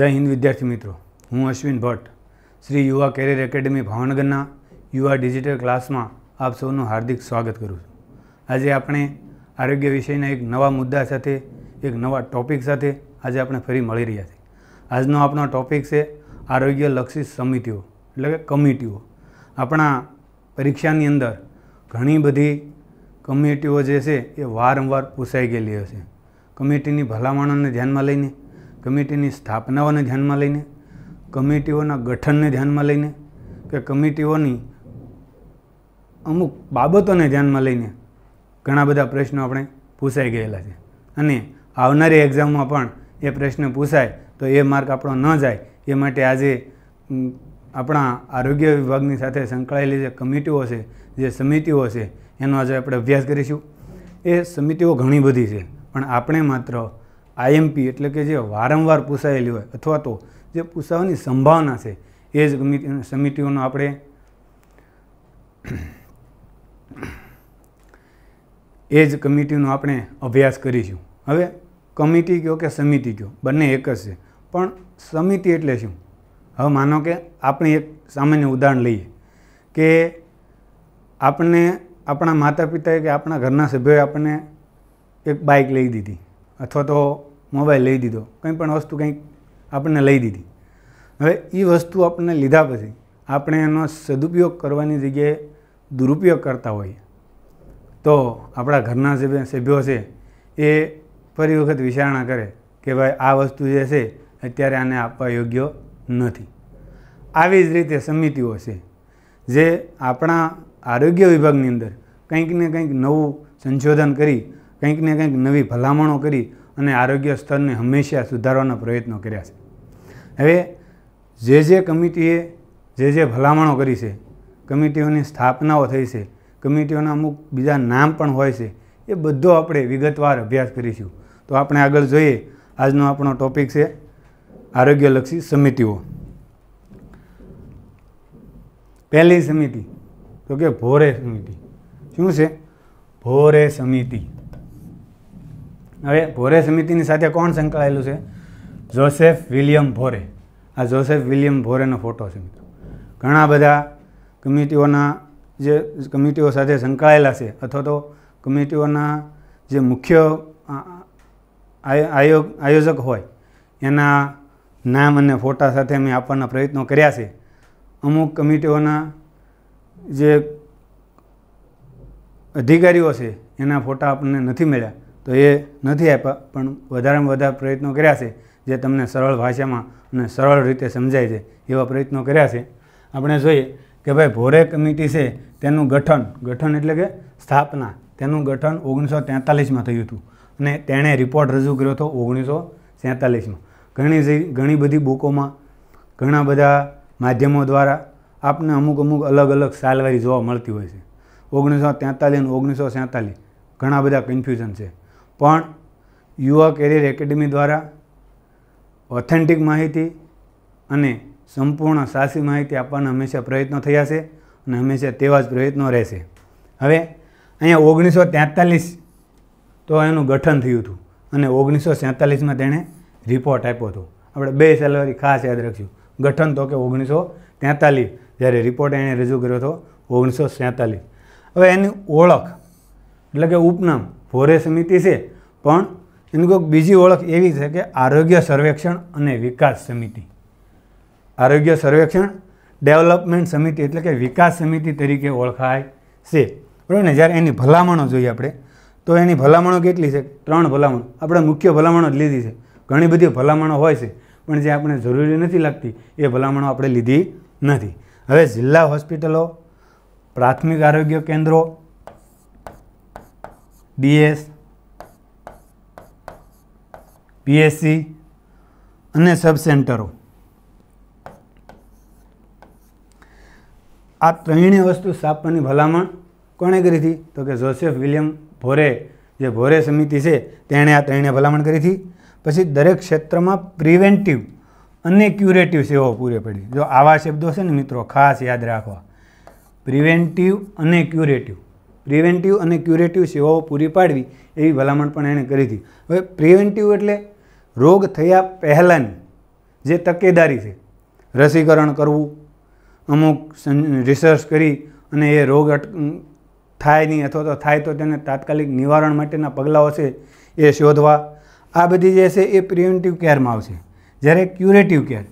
જય હિન્દ વિદ્યાર્થી મિત્રો હું અશ્વિન ભટ્ટ શ્રી યુવા કેરિયર એકેડેમી ભાવનગરના યુવા ડિજિટલ ક્લાસમાં આપ સૌનું હાર્દિક સ્વાગત કરું છું આજે આપણે આરોગ્ય વિષયના એક નવા મુદ્દા સાથે એક નવા ટોપિક સાથે આજે આપણે ફરી મળી રહ્યા છીએ આજનો આપણો ટોપિક છે આરોગ્યલક્ષી સમિતિઓ એટલે કે કમિટીઓ આપણા પરીક્ષાની અંદર ઘણી બધી કમિટીઓ જે છે એ વારંવાર પૂછાઈ ગયેલી હશે કમિટીની ભલામણોને ધ્યાનમાં લઈને કમિટીની સ્થાપનાઓને ધ્યાનમાં લઈને કમિટીઓના ગઠનને ધ્યાનમાં લઈને કે કમિટીઓની અમુક બાબતોને ધ્યાનમાં લઈને ઘણા બધા પ્રશ્નો આપણે પૂછાઈ ગયેલા છે અને આવનારી એક્ઝામમાં પણ એ પ્રશ્ન પૂછાય તો એ માર્ક આપણો ન જાય એ માટે આજે આપણા આરોગ્ય વિભાગની સાથે સંકળાયેલી જે કમિટીઓ છે જે સમિતિઓ છે એનો આજે આપણે અભ્યાસ કરીશું એ સમિતિઓ ઘણી બધી છે પણ આપણે માત્ર આઈએમપી એટલે કે જે વારંવાર પૂછાયેલી હોય અથવા તો જે પૂછાવાની સંભાવના છે એ જ સમિતિઓનો આપણે એ જ કમિટીનો આપણે અભ્યાસ કરીશું હવે કમિટી કહો કે સમિતિ કહો બંને એક જ છે પણ સમિતિ એટલે શું હવે માનો કે આપણે એક સામાન્ય ઉદાહરણ લઈએ કે આપણને આપણા માતા પિતાએ કે આપણા ઘરના સભ્યોએ આપણને એક બાઇક લઈ દીધી અથવા તો મોબાઈલ લઈ દીધો કંઈ પણ વસ્તુ કંઈક આપણને લઈ દીધી હવે એ વસ્તુ આપણને લીધા પછી આપણે એનો સદુપયોગ કરવાની જગ્યાએ દુરુપયોગ કરતા હોઈએ તો આપણા ઘરના સભ્યો છે એ ફરી વખત વિચારણા કરે કે ભાઈ આ વસ્તુ જે છે અત્યારે આને આપવા યોગ્ય નથી આવી જ રીતે સમિતિઓ છે જે આપણા આરોગ્ય વિભાગની અંદર કંઈક ને કંઈક નવું સંશોધન કરી કંઈક ને કંઈક નવી ભલામણો કરી અને આરોગ્ય સ્તરને હંમેશા સુધારવાના પ્રયત્નો કર્યા છે હવે જે જે કમિટીએ જે જે ભલામણો કરી છે કમિટીઓની સ્થાપનાઓ થઈ છે કમિટીઓના અમુક બીજા નામ પણ હોય છે એ બધો આપણે વિગતવાર અભ્યાસ કરીશું તો આપણે આગળ જોઈએ આજનો આપણો ટોપિક છે આરોગ્યલક્ષી સમિતિઓ પહેલી સમિતિ તો કે ભોરે સમિતિ શું છે ભોરે સમિતિ હવે ભોરે સમિતિની સાથે કોણ સંકળાયેલું છે જોસેફ વિલિયમ ભોરે આ જોસેફ વિલિયમ ભોરેનો ફોટો છે મિત્રો ઘણા બધા કમિટીઓના જે કમિટીઓ સાથે સંકળાયેલા છે અથવા તો કમિટીઓના જે મુખ્ય આયોગ આયોજક હોય એના નામ અને ફોટા સાથે અમે આપવાના પ્રયત્નો કર્યા છે અમુક કમિટીઓના જે અધિકારીઓ છે એના ફોટા આપણને નથી મળ્યા તો એ નથી આપ્યા પણ વધારેમાં વધારે પ્રયત્નો કર્યા છે જે તમને સરળ ભાષામાં અને સરળ રીતે સમજાય છે એવા પ્રયત્નો કર્યા છે આપણે જોઈએ કે ભાઈ ભોરે કમિટી છે તેનું ગઠન ગઠન એટલે કે સ્થાપના તેનું ગઠન ઓગણીસો તેતાલીસમાં થયું હતું અને તેણે રિપોર્ટ રજૂ કર્યો હતો ઓગણીસો સેતાલીસમાં ઘણી ઘણી બધી બુકોમાં ઘણા બધા માધ્યમો દ્વારા આપને અમુક અમુક અલગ અલગ સાલવારી જોવા મળતી હોય છે ઓગણીસો તેતાલીસ અને ઓગણીસો સેતાલીસ ઘણા બધા કન્ફ્યુઝન છે પણ યુવા કેરિયર એકેડમી દ્વારા ઓથેન્ટિક માહિતી અને સંપૂર્ણ સાચી માહિતી આપવાના હંમેશા પ્રયત્નો થયા છે અને હંમેશા તેવા જ પ્રયત્નો રહેશે હવે અહીંયા ઓગણીસો તેતાલીસ તો એનું ગઠન થયું હતું અને ઓગણીસો સેતાલીસમાં તેણે રિપોર્ટ આપ્યો હતો આપણે બે સેલેરી ખાસ યાદ રાખશું ગઠન તો કે ઓગણીસો તેતાલીસ જ્યારે રિપોર્ટ એણે રજૂ કર્યો હતો ઓગણીસો સેતાલીસ હવે એની ઓળખ એટલે કે ઉપનામ ભોરે સમિતિ છે પણ એની કોઈક બીજી ઓળખ એવી છે કે આરોગ્ય સર્વેક્ષણ અને વિકાસ સમિતિ આરોગ્ય સર્વેક્ષણ ડેવલપમેન્ટ સમિતિ એટલે કે વિકાસ સમિતિ તરીકે ઓળખાય છે બરાબર ને જ્યારે એની ભલામણો જોઈએ આપણે તો એની ભલામણો કેટલી છે ત્રણ ભલામણ આપણે મુખ્ય ભલામણો જ લીધી છે ઘણી બધી ભલામણો હોય છે પણ જે આપણે જરૂરી નથી લાગતી એ ભલામણો આપણે લીધી નથી હવે જિલ્લા હોસ્પિટલો પ્રાથમિક આરોગ્ય કેન્દ્રો બીએસ બીએસસી અને સબ સેન્ટરો આ ત્રણેય વસ્તુ સ્થાપવાની ભલામણ કોણે કરી હતી તો કે જોસેફ વિલિયમ ભોરે જે ભોરે સમિતિ છે તેણે આ ત્રણેય ભલામણ કરી હતી પછી દરેક ક્ષેત્રમાં પ્રિવેન્ટિવ અને ક્યુરેટિવ સેવાઓ પૂરે પડી જો આવા શબ્દો છે ને મિત્રો ખાસ યાદ રાખવા પ્રિવેન્ટિવ અને ક્યુરેટિવ પ્રિવેન્ટિવ અને ક્યુરેટિવ સેવાઓ પૂરી પાડવી એવી ભલામણ પણ એણે કરી હતી હવે પ્રિવેન્ટિવ એટલે રોગ થયા પહેલાંની જે તકેદારી છે રસીકરણ કરવું અમુક રિસર્ચ કરી અને એ રોગ થાય નહીં અથવા તો થાય તો તેને તાત્કાલિક નિવારણ માટેના પગલાંઓ છે એ શોધવા આ બધી જે છે એ પ્રિવેન્ટિવ કેરમાં આવશે જ્યારે ક્યુરેટિવ કેર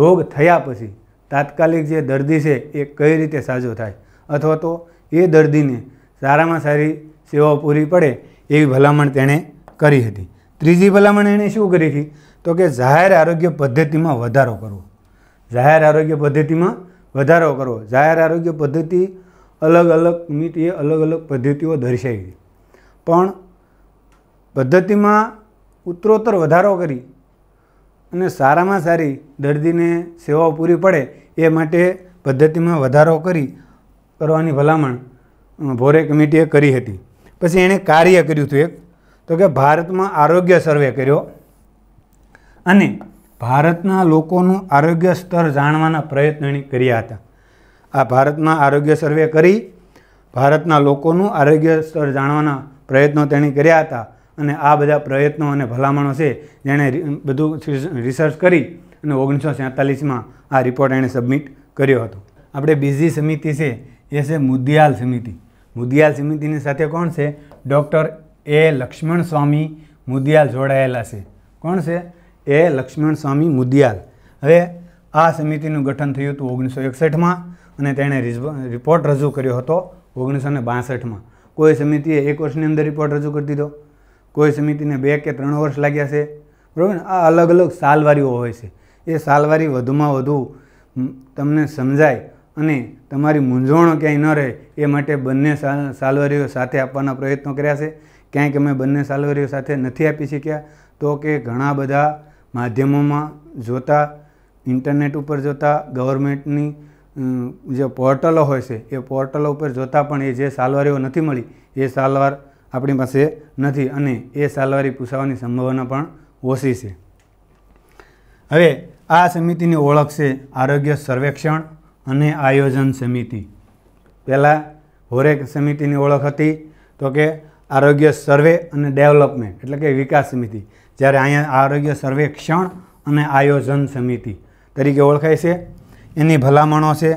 રોગ થયા પછી તાત્કાલિક જે દર્દી છે એ કઈ રીતે સાજો થાય અથવા તો એ દર્દીને સારામાં સારી સેવાઓ પૂરી પડે એવી ભલામણ તેણે કરી હતી ત્રીજી ભલામણ એણે શું કરી હતી તો કે જાહેર આરોગ્ય પદ્ધતિમાં વધારો કરવો જાહેર આરોગ્ય પદ્ધતિમાં વધારો કરવો જાહેર આરોગ્ય પદ્ધતિ અલગ અલગ કમિટીએ અલગ અલગ પદ્ધતિઓ દર્શાવી પણ પદ્ધતિમાં ઉત્તરોત્તર વધારો કરી અને સારામાં સારી દર્દીને સેવાઓ પૂરી પડે એ માટે પદ્ધતિમાં વધારો કરી કરવાની ભલામણ ભોરે કમિટીએ કરી હતી પછી એણે કાર્ય કર્યું હતું એક તો કે ભારતમાં આરોગ્ય સર્વે કર્યો અને ભારતના લોકોનું આરોગ્ય સ્તર જાણવાના પ્રયત્નો એણે કર્યા હતા આ ભારતમાં આરોગ્ય સર્વે કરી ભારતના લોકોનું આરોગ્ય સ્તર જાણવાના પ્રયત્નો તેણે કર્યા હતા અને આ બધા પ્રયત્નો અને ભલામણો છે જેણે બધું રિસર્ચ કરી અને ઓગણીસો સેતાલીસમાં આ રિપોર્ટ એણે સબમિટ કર્યો હતો આપણે બીજી સમિતિ છે એ છે મુદ્યાલ સમિતિ મુદિયાલ સમિતિની સાથે કોણ છે ડૉક્ટર એ લક્ષ્મણ સ્વામી મુદિયાલ જોડાયેલા છે કોણ છે એ લક્ષ્મણ સ્વામી મુદિયાલ હવે આ સમિતિનું ગઠન થયું હતું ઓગણીસો એકસઠમાં અને તેણે રિપોર્ટ રજૂ કર્યો હતો ઓગણીસો ને બાસઠમાં કોઈ સમિતિએ એક વર્ષની અંદર રિપોર્ટ રજૂ કરી દીધો કોઈ સમિતિને બે કે ત્રણ વર્ષ લાગ્યા છે બરાબર આ અલગ અલગ સાલવારીઓ હોય છે એ સાલવારી વધુમાં વધુ તમને સમજાય અને તમારી મૂંઝવણો ક્યાંય ન રહે એ માટે બંને સાલવારીઓ સાથે આપવાના પ્રયત્નો કર્યા છે ક્યાંક અમે બંને સાલવારીઓ સાથે નથી આપી શક્યા તો કે ઘણા બધા માધ્યમોમાં જોતા ઇન્ટરનેટ ઉપર જોતા ગવર્મેન્ટની જે પોર્ટલો હોય છે એ પોર્ટલો ઉપર જોતાં પણ એ જે સાલવારીઓ નથી મળી એ સાલવાર આપણી પાસે નથી અને એ સાલવારી પૂછાવાની સંભાવના પણ ઓછી છે હવે આ સમિતિની ઓળખ છે આરોગ્ય સર્વેક્ષણ અને આયોજન સમિતિ પહેલાં હોરેક સમિતિની ઓળખ હતી તો કે આરોગ્ય સર્વે અને ડેવલપમેન્ટ એટલે કે વિકાસ સમિતિ જ્યારે અહીંયા આરોગ્ય સર્વે ક્ષણ અને આયોજન સમિતિ તરીકે ઓળખાય છે એની ભલામણો છે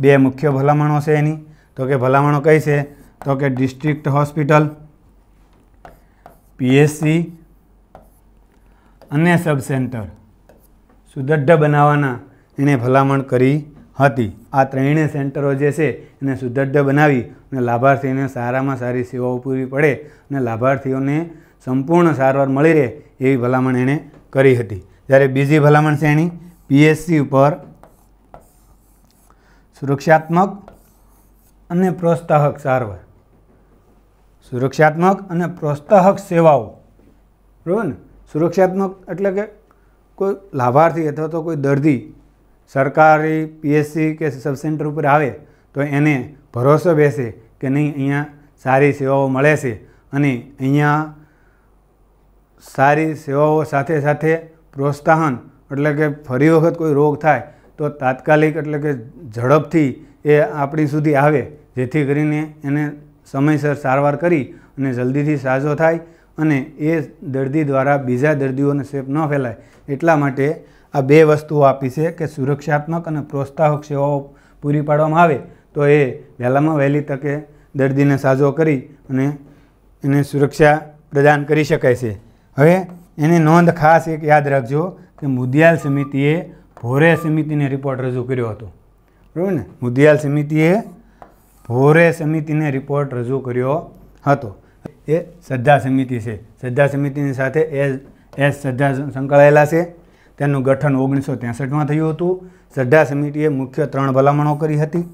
બે મુખ્ય ભલામણો છે એની તો કે ભલામણો કઈ છે તો કે ડિસ્ટ્રિક્ટ હોસ્પિટલ પીએસસી અને સબ સેન્ટર સુદઢ બનાવવાના એને ભલામણ કરી હતી આ ત્રણેય સેન્ટરો જે છે એને સુદ્રઢ બનાવી અને લાભાર્થીઓને સારામાં સારી સેવાઓ પૂરી પડે અને લાભાર્થીઓને સંપૂર્ણ સારવાર મળી રહે એવી ભલામણ એણે કરી હતી જ્યારે બીજી ભલામણ છે એની પીએસસી ઉપર સુરક્ષાત્મક અને પ્રોત્સાહક સારવાર સુરક્ષાત્મક અને પ્રોત્સાહક સેવાઓ બરાબર ને સુરક્ષાત્મક એટલે કે કોઈ લાભાર્થી અથવા તો કોઈ દર્દી સરકારી પીએસસી કે સબ સેન્ટર ઉપર આવે તો એને ભરોસો બેસે કે નહીં અહીંયા સારી સેવાઓ મળે છે અને અહીંયા સારી સેવાઓ સાથે સાથે પ્રોત્સાહન એટલે કે ફરી વખત કોઈ રોગ થાય તો તાત્કાલિક એટલે કે ઝડપથી એ આપણી સુધી આવે જેથી કરીને એને સમયસર સારવાર કરી અને જલ્દીથી સાજો થાય અને એ દર્દી દ્વારા બીજા દર્દીઓને સેપ ન ફેલાય એટલા માટે આ બે વસ્તુઓ આપી છે કે સુરક્ષાત્મક અને પ્રોત્સાહક સેવાઓ પૂરી પાડવામાં આવે તો એ વહેલામાં વહેલી તકે દર્દીને સાજો કરી અને એને સુરક્ષા પ્રદાન કરી શકાય છે હવે એની નોંધ ખાસ એક યાદ રાખજો કે મુદિયાલ સમિતિએ ભોરે સમિતિને રિપોર્ટ રજૂ કર્યો હતો બરાબર ને મુદિયાલ સમિતિએ ભોરે સમિતિને રિપોર્ટ રજૂ કર્યો હતો એ શ્રદ્ધા સમિતિ છે શ્રદ્ધા સમિતિની સાથે એ એસ શ્રદ્ધા સંકળાયેલા છે તેનું ગઠન ઓગણીસો ત્રેસઠમાં થયું હતું સઢા સમિતિએ મુખ્ય ત્રણ ભલામણો કરી હતી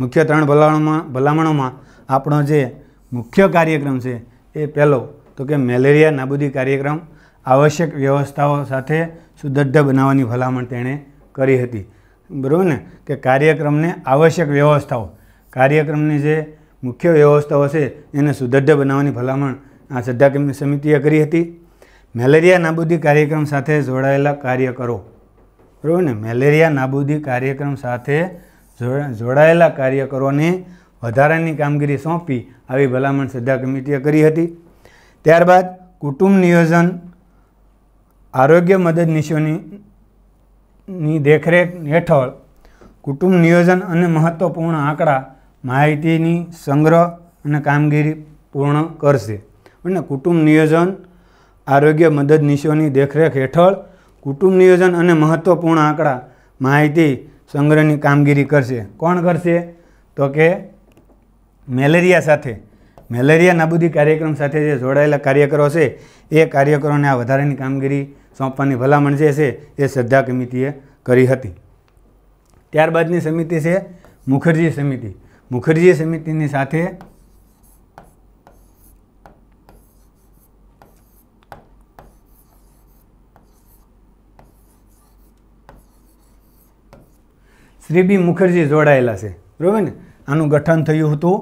મુખ્ય ત્રણ ભલામણોમાં ભલામણોમાં આપણો જે મુખ્ય કાર્યક્રમ છે એ પહેલો તો કે મેલેરિયા નાબૂદી કાર્યક્રમ આવશ્યક વ્યવસ્થાઓ સાથે સુદૃઢ બનાવવાની ભલામણ તેણે કરી હતી બરાબર ને કે કાર્યક્રમને આવશ્યક વ્યવસ્થાઓ કાર્યક્રમની જે મુખ્ય વ્યવસ્થાઓ છે એને સુદૃઢ બનાવવાની ભલામણ આ સદ્ધા સમિતિએ કરી હતી મેલેરિયા નાબૂદી કાર્યક્રમ સાથે જોડાયેલા કાર્યકરો કરો બરાબર ને મેલેરિયા નાબૂદી કાર્યક્રમ સાથે જોડાયેલા કાર્યકરોને વધારાની કામગીરી સોંપી આવી ભલામણ શ્રદ્ધા કમિટીએ કરી હતી ત્યારબાદ કુટુંબ નિયોજન આરોગ્ય મદદ મદદનીશોની દેખરેખ હેઠળ કુટુંબ નિયોજન અને મહત્ત્વપૂર્ણ આંકડા માહિતીની સંગ્રહ અને કામગીરી પૂર્ણ કરશે અને કુટુંબ નિયોજન આરોગ્ય મદદનીશોની દેખરેખ હેઠળ કુટુંબ નિયોજન અને મહત્ત્વપૂર્ણ આંકડા માહિતી સંગ્રહની કામગીરી કરશે કોણ કરશે તો કે મેલેરિયા સાથે મેલેરિયા નાબૂદી કાર્યક્રમ સાથે જે જોડાયેલા કાર્યકરો છે એ કાર્યકરોને આ વધારાની કામગીરી સોંપવાની ભલામણ જે છે એ શ્રદ્ધા કમિટીએ કરી હતી ત્યારબાદની સમિતિ છે મુખર્જી સમિતિ મુખર્જી સમિતિની સાથે શ્રી બી મુખર્જી જોડાયેલા છે બરાબર ને આનું ગઠન થયું હતું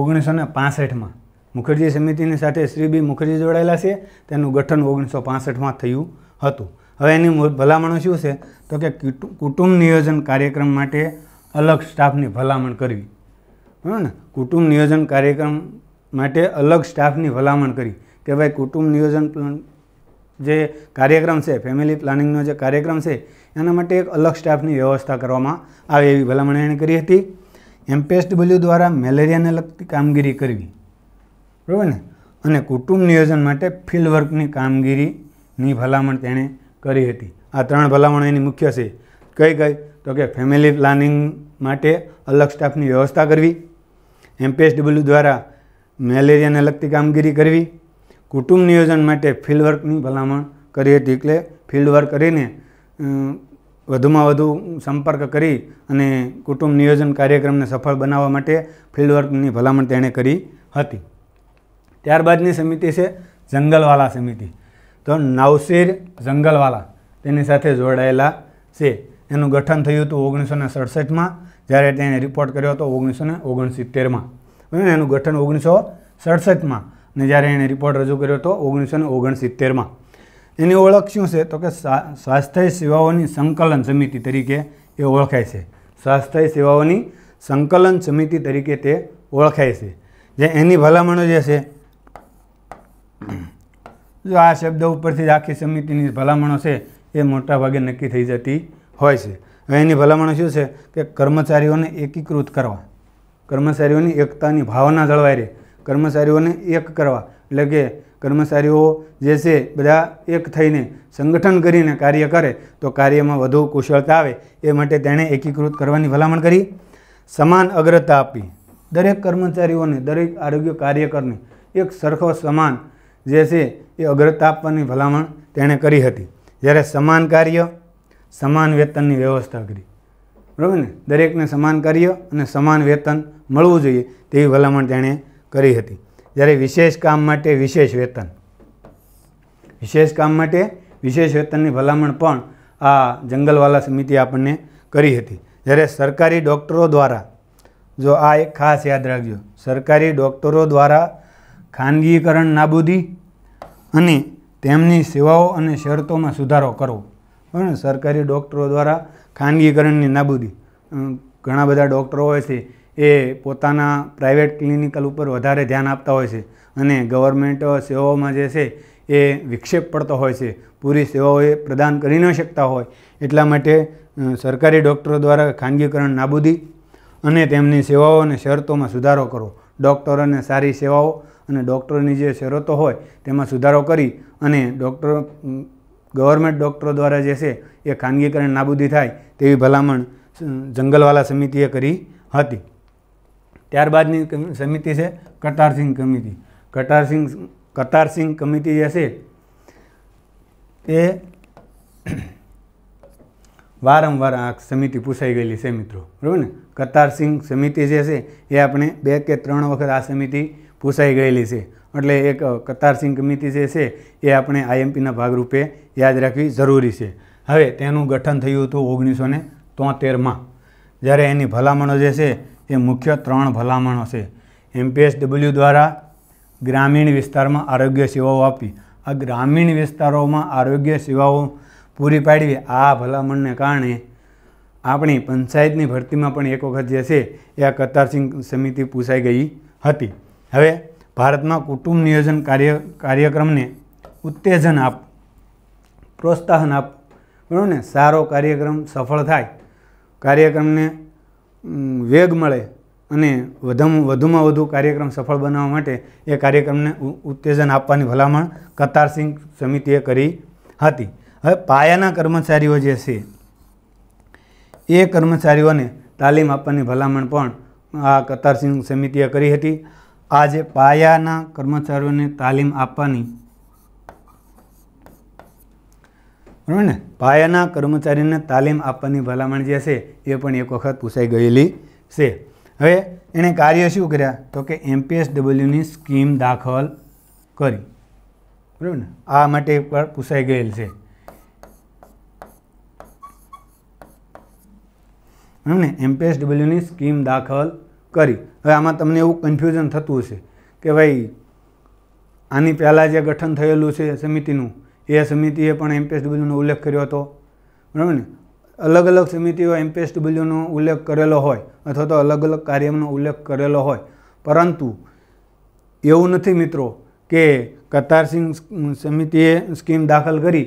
ઓગણીસો ને પાસઠમાં મુખર્જી સમિતિની સાથે શ્રી બી મુખર્જી જોડાયેલા છે તેનું ગઠન ઓગણીસો પાસઠમાં થયું હતું હવે એની ભલામણો શું છે તો કે કુટુંબ નિયોજન કાર્યક્રમ માટે અલગ સ્ટાફની ભલામણ કરવી બરાબર ને કુટુંબ નિયોજન કાર્યક્રમ માટે અલગ સ્ટાફની ભલામણ કરી કે ભાઈ કુટુંબ નિયોજન જે કાર્યક્રમ છે ફેમિલી પ્લાનિંગનો જે કાર્યક્રમ છે એના માટે એક અલગ સ્ટાફની વ્યવસ્થા કરવામાં આવે એવી ભલામણ એણે કરી હતી એમપીએસડબલ્યુ દ્વારા મેલેરિયાને લગતી કામગીરી કરવી બરાબર ને અને કુટુંબ નિયોજન માટે ફિલ્ડ વર્કની કામગીરીની ભલામણ તેણે કરી હતી આ ત્રણ ભલામણ એની મુખ્ય છે કઈ કઈ તો કે ફેમિલી પ્લાનિંગ માટે અલગ સ્ટાફની વ્યવસ્થા કરવી એમપીએસડબલ્યુ દ્વારા મેલેરિયાને લગતી કામગીરી કરવી કુટુંબ નિયોજન માટે ફિલ્ડ વર્કની ભલામણ કરી હતી એટલે ફિલ્ડ વર્ક કરીને વધુમાં વધુ સંપર્ક કરી અને કુટુંબ નિયોજન કાર્યક્રમને સફળ બનાવવા માટે ફિલ્ડ વર્કની ભલામણ તેણે કરી હતી ત્યારબાદની સમિતિ છે જંગલવાલા સમિતિ તો નાવશીર જંગલવાલા તેની સાથે જોડાયેલા છે એનું ગઠન થયું હતું ઓગણીસો ને સડસઠમાં જ્યારે તેણે રિપોર્ટ કર્યો હતો ઓગણીસો ને ઓગણસિત્તેરમાં એનું ગઠન ઓગણીસો સડસઠમાં અને જ્યારે એણે રિપોર્ટ રજૂ કર્યો હતો ઓગણીસો ને ઓગણસિત્તેરમાં એની ઓળખ શું છે તો કે સ્વાસ્થ્ય સેવાઓની સંકલન સમિતિ તરીકે એ ઓળખાય છે સ્વાસ્થ્ય સેવાઓની સંકલન સમિતિ તરીકે તે ઓળખાય છે જે એની ભલામણો જે છે જો આ શબ્દ ઉપરથી જ આખી સમિતિની ભલામણો છે એ મોટાભાગે નક્કી થઈ જતી હોય છે હવે એની ભલામણો શું છે કે કર્મચારીઓને એકીકૃત કરવા કર્મચારીઓની એકતાની ભાવના જળવાઈ રહે કર્મચારીઓને એક કરવા એટલે કે કર્મચારીઓ જે છે બધા એક થઈને સંગઠન કરીને કાર્ય કરે તો કાર્યમાં વધુ કુશળતા આવે એ માટે તેણે એકીકૃત કરવાની ભલામણ કરી સમાન અગ્રતા આપી દરેક કર્મચારીઓને દરેક આરોગ્ય કાર્યકરને એક સરખો સમાન જે છે એ અગ્રતા આપવાની ભલામણ તેણે કરી હતી જ્યારે સમાન કાર્ય સમાન વેતનની વ્યવસ્થા કરી બરાબર ને દરેકને સમાન કાર્ય અને સમાન વેતન મળવું જોઈએ તેવી ભલામણ તેણે કરી હતી જ્યારે વિશેષ કામ માટે વિશેષ વેતન વિશેષ કામ માટે વિશેષ વેતનની ભલામણ પણ આ જંગલવાલા સમિતિ આપણને કરી હતી જ્યારે સરકારી ડૉક્ટરો દ્વારા જો આ એક ખાસ યાદ રાખજો સરકારી ડૉક્ટરો દ્વારા ખાનગીકરણ નાબૂદી અને તેમની સેવાઓ અને શરતોમાં સુધારો કરવો બરાબર સરકારી ડૉક્ટરો દ્વારા ખાનગીકરણની નાબૂદી ઘણા બધા ડૉક્ટરો હોય છે એ પોતાના પ્રાઇવેટ ક્લિનિકલ ઉપર વધારે ધ્યાન આપતા હોય છે અને ગવર્મેન્ટ સેવાઓમાં જે છે એ વિક્ષેપ પડતો હોય છે પૂરી સેવાઓ એ પ્રદાન કરી ન શકતા હોય એટલા માટે સરકારી ડૉક્ટરો દ્વારા ખાનગીકરણ નાબૂદી અને તેમની સેવાઓ અને શરતોમાં સુધારો કરવો ડૉક્ટરોને સારી સેવાઓ અને ડૉક્ટરોની જે શરતો હોય તેમાં સુધારો કરી અને ડૉક્ટરો ગવર્મેન્ટ ડૉક્ટરો દ્વારા જે છે એ ખાનગીકરણ નાબૂદી થાય તેવી ભલામણ જંગલવાલા સમિતિએ કરી હતી ત્યારબાદની સમિતિ છે કટારસિંહ કમિટી કટારસિંહ કટારસિંહ કમિટી જે છે તે વારંવાર આ સમિતિ પૂછાઈ ગયેલી છે મિત્રો બરાબર ને કતારસિંહ સમિતિ જે છે એ આપણે બે કે ત્રણ વખત આ સમિતિ પૂછાઈ ગયેલી છે એટલે એક કતારસિંહ કમિટી જે છે એ આપણે આઈએમપીના ભાગરૂપે યાદ રાખવી જરૂરી છે હવે તેનું ગઠન થયું હતું ઓગણીસો ને તોતેરમાં જ્યારે એની ભલામણો જે છે એ મુખ્ય ત્રણ ભલામણો છે એમપીએસડબલ્યુ દ્વારા ગ્રામીણ વિસ્તારમાં આરોગ્ય સેવાઓ આપી આ ગ્રામીણ વિસ્તારોમાં આરોગ્ય સેવાઓ પૂરી પાડવી આ ભલામણને કારણે આપણી પંચાયતની ભરતીમાં પણ એક વખત જે છે એ આ કતારસિંહ સમિતિ પૂછાઈ ગઈ હતી હવે ભારતમાં કુટુંબ નિયોજન કાર્ય કાર્યક્રમને ઉત્તેજન આપ પ્રોત્સાહન આપ બરાબર ને સારો કાર્યક્રમ સફળ થાય કાર્યક્રમને વેગ મળે અને વધુમાં વધુમાં વધુ કાર્યક્રમ સફળ બનાવવા માટે એ કાર્યક્રમને ઉત્તેજન આપવાની ભલામણ કતારસિંહ સમિતિએ કરી હતી હવે પાયાના કર્મચારીઓ જે છે એ કર્મચારીઓને તાલીમ આપવાની ભલામણ પણ આ કતારસિંહ સમિતિએ કરી હતી આ જે પાયાના કર્મચારીઓને તાલીમ આપવાની બરાબર ને પાયાના કર્મચારીને તાલીમ આપવાની ભલામણ જે છે એ પણ એક વખત પૂછાઈ ગયેલી છે હવે એણે કાર્ય શું કર્યા તો કે એમપીએસ ડબલ્યુની સ્કીમ દાખલ કરી બરાબર ને આ માટે પણ પૂછાઈ ગયેલ છે બરાબર ને એમપીએસ ડબલ્યુની સ્કીમ દાખલ કરી હવે આમાં તમને એવું કન્ફ્યુઝન થતું હશે કે ભાઈ આની પહેલાં જે ગઠન થયેલું છે સમિતિનું એ સમિતિએ પણ એમપીએસડબલ્યુનો ઉલ્લેખ કર્યો હતો બરાબર ને અલગ અલગ સમિતિઓ એમપીએસડબલ્યુનો ઉલ્લેખ કરેલો હોય અથવા તો અલગ અલગ કાર્યનો ઉલ્લેખ કરેલો હોય પરંતુ એવું નથી મિત્રો કે કતારસિંહ સમિતિએ સ્કીમ દાખલ કરી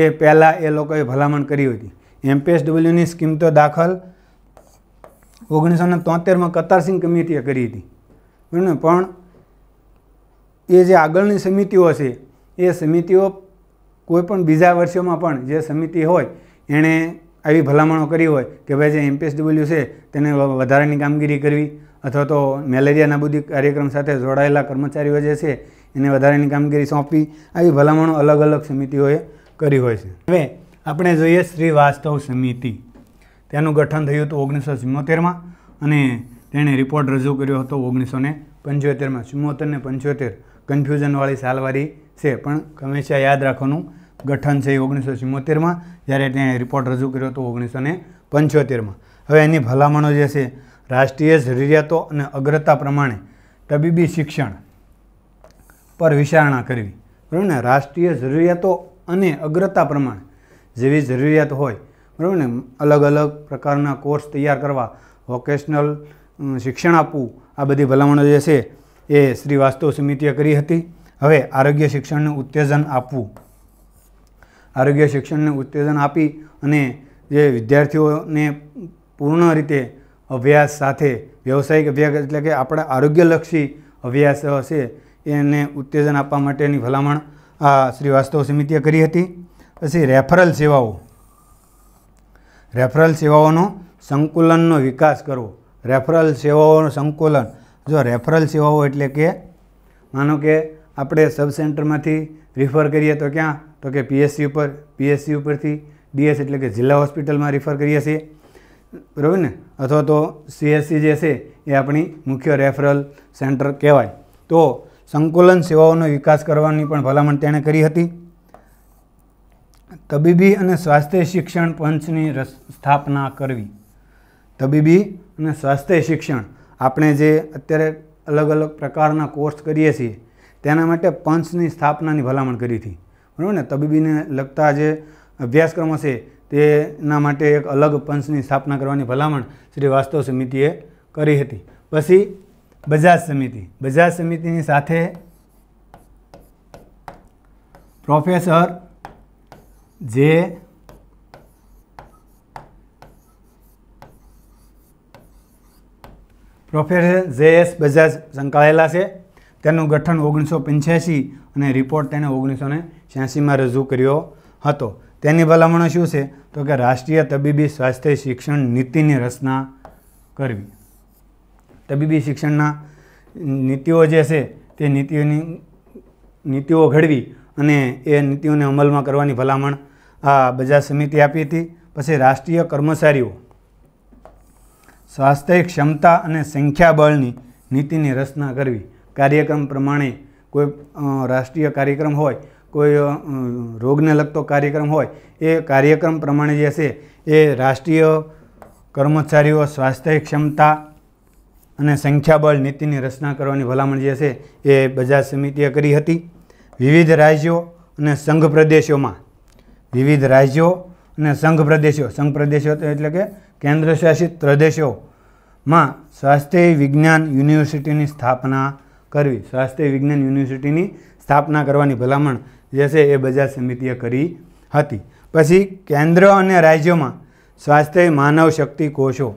એ પહેલાં એ લોકોએ ભલામણ કરી હતી એમપીએસડબલ્યુની સ્કીમ તો દાખલ ઓગણીસો ને તોતેરમાં કતારસિંહ કમિટીએ કરી હતી બરાબર પણ એ જે આગળની સમિતિઓ છે એ સમિતિઓ કોઈપણ બીજા વર્ષોમાં પણ જે સમિતિ હોય એણે આવી ભલામણો કરી હોય કે ભાઈ જે એમપીએસડબલ્યુ છે તેને વધારાની કામગીરી કરવી અથવા તો મેલેરિયા નાબૂદી કાર્યક્રમ સાથે જોડાયેલા કર્મચારીઓ જે છે એને વધારાની કામગીરી સોંપવી આવી ભલામણો અલગ અલગ સમિતિઓએ કરી હોય છે હવે આપણે જોઈએ શ્રી વાસ્તવ સમિતિ તેનું ગઠન થયું હતું ઓગણીસો ચુમ્મોતેરમાં અને તેણે રિપોર્ટ રજૂ કર્યો હતો ઓગણીસો ને પંચોતેરમાં ચુમ્મોતેર ને પંચોતેર કન્ફ્યુઝનવાળી સાલવારી છે પણ હંમેશા યાદ રાખવાનું ગઠન છે એ ઓગણીસો ચુમ્મોતેરમાં જ્યારે ત્યાં રિપોર્ટ રજૂ કર્યો હતો ઓગણીસો ને પંચોતેરમાં હવે એની ભલામણો જે છે રાષ્ટ્રીય જરૂરિયાતો અને અગ્રતા પ્રમાણે તબીબી શિક્ષણ પર વિચારણા કરવી બરાબર ને રાષ્ટ્રીય જરૂરિયાતો અને અગ્રતા પ્રમાણે જેવી જરૂરિયાત હોય બરાબર ને અલગ અલગ પ્રકારના કોર્સ તૈયાર કરવા વોકેશનલ શિક્ષણ આપવું આ બધી ભલામણો જે છે એ શ્રીવાસ્તવ સમિતિએ કરી હતી હવે આરોગ્ય શિક્ષણને ઉત્તેજન આપવું આરોગ્ય શિક્ષણને ઉત્તેજન આપી અને જે વિદ્યાર્થીઓને પૂર્ણ રીતે અભ્યાસ સાથે વ્યવસાયિક અભ્યાસ એટલે કે આપણા આરોગ્યલક્ષી અભ્યાસ હશે એને ઉત્તેજન આપવા માટેની ભલામણ આ શ્રીવાસ્તવ સમિતિએ કરી હતી પછી રેફરલ સેવાઓ રેફરલ સેવાઓનો સંકુલનનો વિકાસ કરવો રેફરલ સેવાઓનું સંકુલન જો રેફરલ સેવાઓ એટલે કે માનો કે આપણે સબ સેન્ટરમાંથી રિફર કરીએ તો ક્યાં તો કે પીએસસી ઉપર પીએસસી ઉપરથી ડીએસ એટલે કે જિલ્લા હોસ્પિટલમાં રિફર કરીએ છીએ બરાબર ને અથવા તો સીએસસી જે છે એ આપણી મુખ્ય રેફરલ સેન્ટર કહેવાય તો સંકુલન સેવાઓનો વિકાસ કરવાની પણ ભલામણ તેણે કરી હતી તબીબી અને સ્વાસ્થ્ય શિક્ષણ પંચની સ્થાપના કરવી તબીબી અને સ્વાસ્થ્ય શિક્ષણ આપણે જે અત્યારે અલગ અલગ પ્રકારના કોર્સ કરીએ છીએ તેના માટે પંચની સ્થાપનાની ભલામણ કરી હતી બરાબર ને તબીબીને લગતા જે અભ્યાસક્રમો છે તેના માટે એક અલગ પંચની સ્થાપના કરવાની ભલામણ શ્રી વાસ્તવ સમિતિએ કરી હતી પછી બજાજ સમિતિ બજાજ સમિતિની સાથે પ્રોફેસર જે પ્રોફેસર જે એસ બજાજ સંકળાયેલા છે તેનું ગઠન ઓગણીસો પંચ્યાસી અને રિપોર્ટ તેણે ઓગણીસો ને છ્યાસીમાં રજૂ કર્યો હતો તેની ભલામણો શું છે તો કે રાષ્ટ્રીય તબીબી સ્વાસ્થ્ય શિક્ષણ નીતિની રચના કરવી તબીબી શિક્ષણના નીતિઓ જે છે તે નીતિઓની નીતિઓ ઘડવી અને એ નીતિઓને અમલમાં કરવાની ભલામણ આ બજાર સમિતિ આપી હતી પછી રાષ્ટ્રીય કર્મચારીઓ સ્વાસ્થ્ય ક્ષમતા અને સંખ્યાબળની નીતિની રચના કરવી કાર્યક્રમ પ્રમાણે કોઈ રાષ્ટ્રીય કાર્યક્રમ હોય કોઈ રોગને લગતો કાર્યક્રમ હોય એ કાર્યક્રમ પ્રમાણે જે છે એ રાષ્ટ્રીય કર્મચારીઓ સ્વાસ્થ્ય ક્ષમતા અને સંખ્યાબળ નીતિની રચના કરવાની ભલામણ જે છે એ બજાર સમિતિએ કરી હતી વિવિધ રાજ્યો અને સંઘ પ્રદેશોમાં વિવિધ રાજ્યો અને સંઘ પ્રદેશો સંઘ પ્રદેશો એટલે કે કેન્દ્રશાસિત પ્રદેશોમાં સ્વાસ્થ્ય વિજ્ઞાન યુનિવર્સિટીની સ્થાપના કરવી સ્વાસ્થ્ય વિજ્ઞાન યુનિવર્સિટીની સ્થાપના કરવાની ભલામણ જે છે એ બજાર સમિતિએ કરી હતી પછી કેન્દ્ર અને રાજ્યોમાં સ્વાસ્થ્ય માનવ શક્તિ કોષો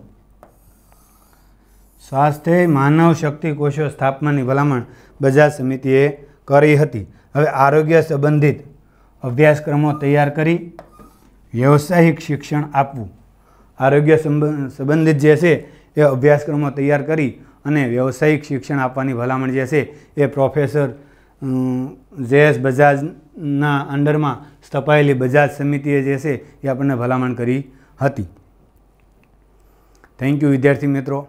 સ્વાસ્થ્ય માનવ શક્તિ કોષો સ્થાપનાની ભલામણ બજાર સમિતિએ કરી હતી હવે આરોગ્ય સંબંધિત અભ્યાસક્રમો તૈયાર કરી વ્યવસાયિક શિક્ષણ આપવું આરોગ્ય સંબંધિત જે છે એ અભ્યાસક્રમો તૈયાર કરી અને વ્યવસાયિક શિક્ષણ આપવાની ભલામણ જે છે એ પ્રોફેસર જેએસ બજાજના અંડરમાં સ્થપાયેલી બજાજ સમિતિએ જે છે એ આપણને ભલામણ કરી હતી થેન્ક યુ વિદ્યાર્થી મિત્રો